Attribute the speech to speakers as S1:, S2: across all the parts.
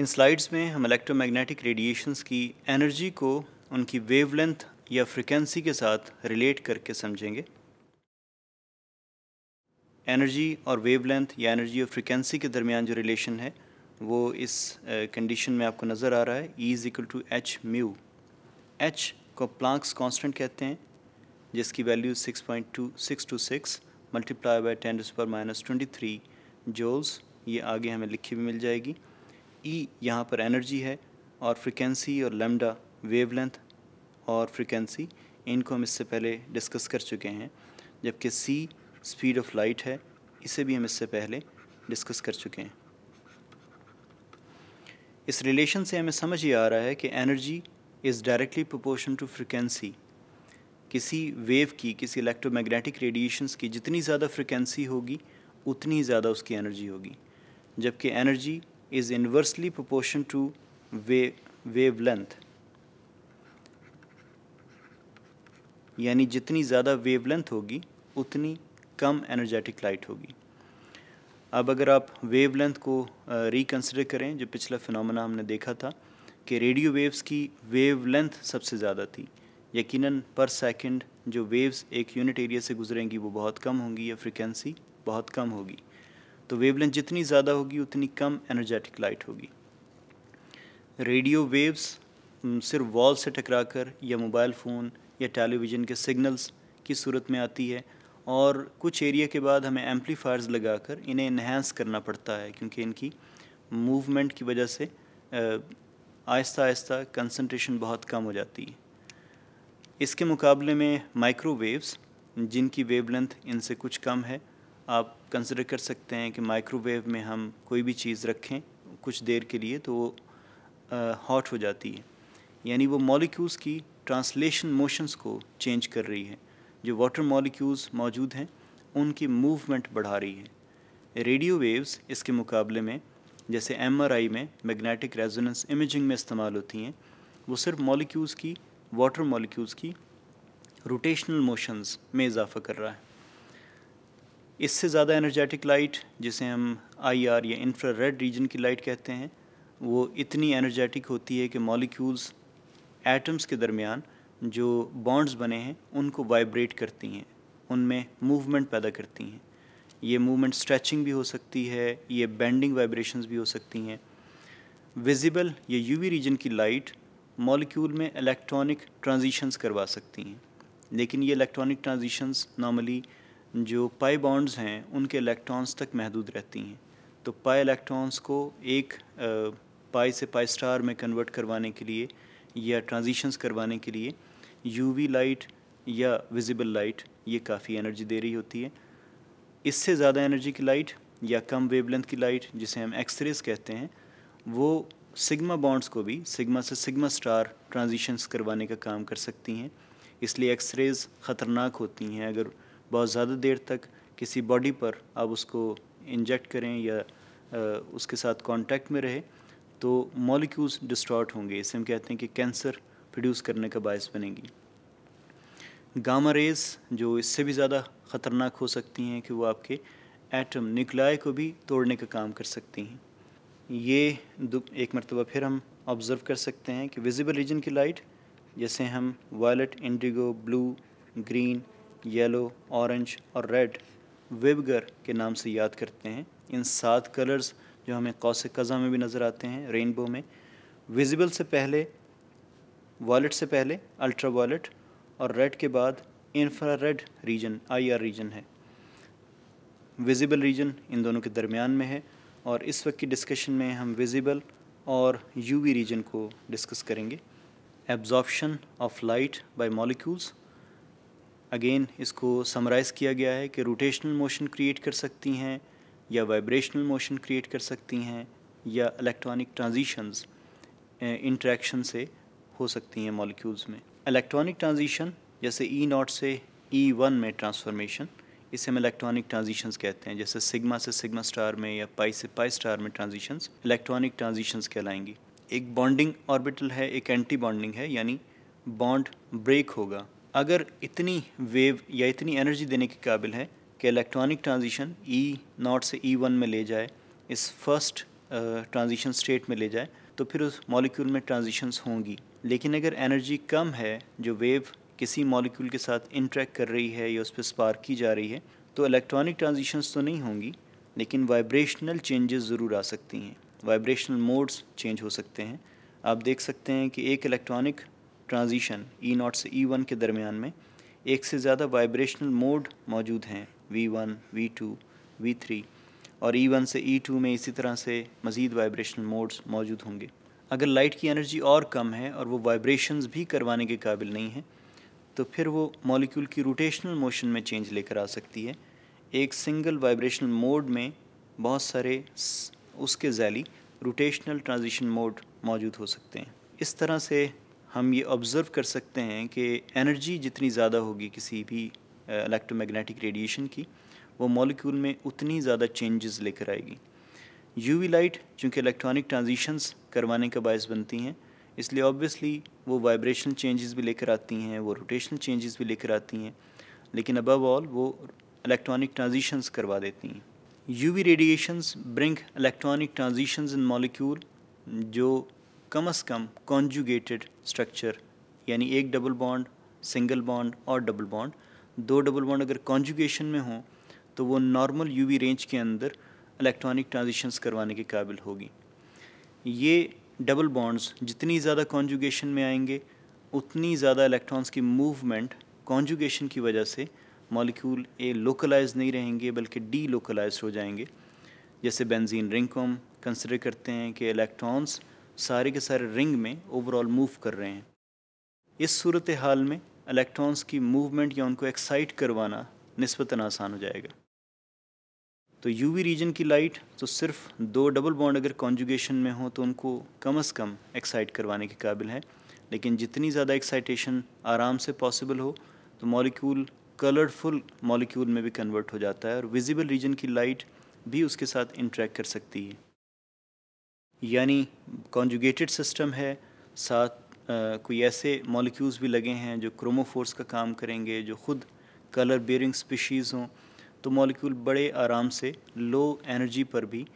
S1: इन slides में हम electromagnetic radiations की एनर्जी को उनकी वेवलेंथ या फ्रीक्वेंसी के साथ रिलेट करके समझेंगे एनर्जी और वेवलेंथ या एनर्जी और फ्रीक्वेंसी के दरमियान जो रिलेशन है वो इस कंडीशन में आपको नज़र आ रहा है E is equal to H mu H को प्लांक्स कांस्टेंट कहते हैं जिसकी value 6.2626 multiply to six two पर माइनस ट्वेंटी थ्री जोल्स ये आगे हमें लिखी भी मिल जाएगी ई e यहाँ पर एनर्जी है और फ्रिक्वेंसी और लेमडा वेवलेंथ और फ्रिक्वेंसी इनको हम इससे पहले डिस्कस कर चुके हैं जबकि सी स्पीड ऑफ लाइट है इसे भी हम इससे पहले डिस्कस कर चुके हैं इस रिलेशन से हमें समझ ही आ रहा है कि energy is directly proportion to frequency किसी वेव की किसी इलेक्ट्रोमैग्नेटिक रेडिएशंस की जितनी ज़्यादा फ्रिक्वेंसी होगी उतनी ज़्यादा उसकी एनर्जी होगी जबकि energy is inversely proportional to wave, wavelength यानी जितनी ज़्यादा वेवलेंथ होगी उतनी कम एनर्जेटिक लाइट होगी अब अगर आप वेवलेंथ को रिकंसिडर करें जो पिछला फिनोमेना हमने देखा था कि रेडियो वेव्स की वेवलेंथ सबसे ज़्यादा थी यकीनन पर सेकंड जो वेव्स एक यूनिट एरिया से गुजरेंगी वो बहुत कम होंगी या फ्रिक्वेंसी बहुत कम होगी तो वेवलेंथ जितनी ज़्यादा होगी उतनी कम एनर्जेटिक लाइट होगी रेडियो वेव्स सिर्फ वॉल से टकराकर या मोबाइल फ़ोन या टेलीविज़न के सिग्नल्स की सूरत में आती है और कुछ एरिया के बाद हमें एम्पलीफायर्स लगाकर इन्हें इन्हेंस करना पड़ता है क्योंकि इनकी मूवमेंट की वजह से आहिस्ता आहिस्ता कंसंट्रेशन बहुत कम हो जाती है इसके मुकाबले में माइक्रोवेव्स जिनकी वेवलेंथ इनसे कुछ कम है आप कंसिडर कर सकते हैं कि माइक्रोवेव में हम कोई भी चीज़ रखें कुछ देर के लिए तो वो हॉट हो जाती है यानी वो मॉलिक्यूल्स की ट्रांसलेशन मोशंस को चेंज कर रही है जो वाटर मॉलिक्यूल्स मौजूद हैं उनकी मूवमेंट बढ़ा रही है रेडियो वेव्स इसके मुकाबले में जैसे एम में मैग्नेटिक रेजोनेंस इमेजिंग में इस्तेमाल होती हैं वो सिर्फ मॉलिक्यूल्स की वाटर मॉलिक्यूल्स की रोटेशनल मोशंस में इजाफा कर रहा है इससे ज़्यादा एनर्जेटिक लाइट जिसे हम आईआर या इंफ्रा रेड रीजन की लाइट कहते हैं वो इतनी एनर्जेटिक होती है कि मॉलिक्यूल्स एटम्स के दरमियान जो बॉन्ड्स बने हैं उनको वाइब्रेट करती हैं उनमें मूवमेंट पैदा करती हैं ये मूवमेंट स्ट्रेचिंग भी हो सकती है ये बेंडिंग वाइब्रेशंस भी हो सकती हैं विजिबल या यूवी रीजन की लाइट मॉलिक्यूल में इलेक्ट्रॉनिक ट्रांजिशंस करवा सकती हैं लेकिन ये इलेक्ट्रॉनिक ट्रांजिशंस नॉर्मली जो पाई बॉन्ड्स हैं उनके इलेक्ट्रॉन्स तक महदूद रहती हैं तो पाई इलेक्ट्रॉन्स को एक पाई से पाई स्टार में कन्वर्ट करवाने के लिए या ट्रांजिशंस करवाने के लिए यूवी लाइट या विजिबल लाइट ये काफ़ी एनर्जी दे रही होती है इससे ज़्यादा एनर्जी की लाइट या कम वेवलेंथ की लाइट जिसे हम एक्सरेज कहते हैं वो सिग्मा बॉन्ड्स को भी सिग्मा से सिग्मा स्टार ट्रांजिशंस करवाने का काम कर सकती हैं इसलिए एक्सरेज ख़तरनाक होती हैं अगर बहुत ज़्यादा देर तक किसी बॉडी पर आप उसको इंजेक्ट करें या उसके साथ कांटेक्ट में रहे तो मॉलिक्यूल्स डिस्ट्रॉट होंगे इसे हम कहते हैं कि कैंसर प्रोड्यूस करने का बायस बनेगी गामा रेज जो इससे भी ज़्यादा ख़तरनाक हो सकती हैं कि वो आपके एटम निकलाय को भी तोड़ने का काम कर सकती हैं ये एक मरतबा फिर हम ऑब्ज़र्व कर सकते हैं कि विजिबल रीजन की लाइट जैसे हम violet indigo blue green yellow orange और रेड वेबगर के नाम से याद करते हैं इन सात कलर्स जो हमें कौस कज़ा में भी नज़र आते हैं रेनबो में विजिबल से पहले वॉलेट से पहले अल्ट्रा वॉलेट और रेड के बाद infra red region I R region है विजिबल रीजन इन दोनों के दरमियान में है और इस वक्त की डिस्कशन में हम विजिबल और यूवी रीजन को डिस्कस करेंगे absorption of light by molecules again इसको समराइज़ किया गया है कि रोटेशनल मोशन क्रिएट कर सकती हैं या वाइब्रेशनल मोशन क्रिएट कर सकती हैं या इलेक्ट्रॉनिक ट्रांजिशंस इंट्रैक्शन से हो सकती हैं मॉलिक्यूल्स में इलेक्ट्रॉनिक ट्रांजिशन जैसे ई e नॉट से ई e वन में ट्रांसफॉर्मेशन इसे हम इलेक्ट्रॉनिक ट्रांजिशंस कहते हैं जैसे सिग्मा से सिग्मा स्टार में या पाई से पाई स्टार में ट्रांजिशंस इलेक्ट्रॉनिक ट्रांजिशंस कहलाएंगी एक बॉन्डिंग ऑर्बिटल है एक एंटी बॉन्डिंग है यानी बॉन्ड ब्रेक होगा अगर इतनी वेव या इतनी एनर्जी देने के काबिल है कि electronic transition E e nought से ई e वन में ले जाए इस फर्स्ट ट्रांजिशन स्टेट में ले जाए तो फिर उस मॉलिक्यूल में ट्रांजिशंस होंगी लेकिन अगर एनर्जी कम है जो वेव किसी मॉलिक्यूल के साथ इंट्रैक्ट कर रही है या उस पर स्पार्क की जा रही है तो इलेक्ट्रॉनिक ट्रांजिशंस तो नहीं होंगी लेकिन वाइब्रेशनल चेंजेस ज़रूर आ सकती हैं वाइब्रेशनल मोड्स चेंज हो सकते हैं आप देख सकते हैं कि एक electronic transition E e nought से ई e वन के दरमियान में एक से ज़्यादा वाइब्रेशनल मोड मौजूद हैं V one V two V three और ई e वन से ई टू में इसी तरह से मज़ीद वाइब्रेशनल मोड्स मौजूद होंगे अगर लाइट की एनर्जी और कम है और वो वाइब्रेशंस भी करवाने के काबिल नहीं हैं तो फिर वो मॉलिक्यूल की रोटेशनल मोशन में चेंज लेकर आ सकती है एक सिंगल वाइब्रेशनल मोड में बहुत सारे उसके जैली रोटेशनल ट्रांजिशन मोड मौजूद हो सकते हैं इस तरह से हम ये ऑब्ज़र्व कर सकते हैं कि एनर्जी जितनी ज़्यादा होगी किसी भी इलेक्ट्रोमैग्नेटिक रेडिएशन की वो मॉलिक्यूल में उतनी ज़्यादा चेंजेस लेकर आएगी यूवी लाइट चूँकि इलेक्ट्रॉनिक ट्रांजिशंस करवाने का बायस बनती हैं इसलिए ऑब्वियसली वो वाइब्रेशनल चेंजेस भी लेकर आती हैं वो रोटेशनल चेंजेस भी लेकर आती हैं लेकिन अबव ऑल वो इलेक्ट्रॉनिक ट्रांजिशंस करवा देती हैं UV radiations bring electronic transitions in molecule जो कम अज कम कॉन्जुगेटेड स्ट्रक्चर यानी एक डबल बॉन्ड सिंगल बॉन्ड और डबल बॉन्ड दो डबल बॉन्ड अगर कॉन्जुगेशन में हों तो वो नॉर्मल वी रेंज के अंदर इलेक्ट्रॉनिक ट्रांजिशंस करवाने के काबिल होगी ये डबल बॉन्ड्स जितनी ज़्यादा कॉन्जुगेशन में आएंगे उतनी ज़्यादा इलेक्ट्रॉन्स की मूवमेंट कॉन्जुगेशन की वजह से मॉलिक्यूल ए लोकलाइज नहीं रहेंगे बल्कि डी लोकलाइज हो जाएंगे जैसे बेंजीन रिंग को हम कंसिडर करते हैं कि इलेक्ट्रॉन्स सारे के सारे रिंग में ओवरऑल मूव कर रहे हैं इस सूरत हाल में इलेक्ट्रॉन्स की मूवमेंट या उनको एक्साइट करवाना नस्बता आसान हो जाएगा तो यूवी रीजन की लाइट तो सिर्फ दो डबल बॉन्ड अगर कॉन्जुगेशन में हो तो उनको कम अज़ कम एक्साइट करवाने के काबिल है लेकिन जितनी ज़्यादा एक्साइटेशन आराम से पॉसिबल हो तो मॉलिक्यूल कलरफुल मॉलिक्यूल में भी कन्वर्ट हो जाता है और विजिबल रीजन की लाइट भी उसके साथ इंट्रैक्ट कर सकती है यानी कॉन्जुगेटेड सिस्टम है साथ कोई ऐसे मॉलिक्यूल्स भी लगे हैं जो क्रोमोफोर्स का काम करेंगे जो खुद कलर बेरिंग स्पीशीज़ हों तो मॉलिक्यूल बड़े आराम से लो एनर्जी पर भी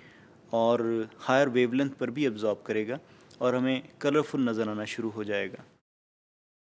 S1: और हायर वेवलेंथ पर भी एब्जॉर्ब करेगा और हमें कलरफुल नज़र आना शुरू हो जाएगा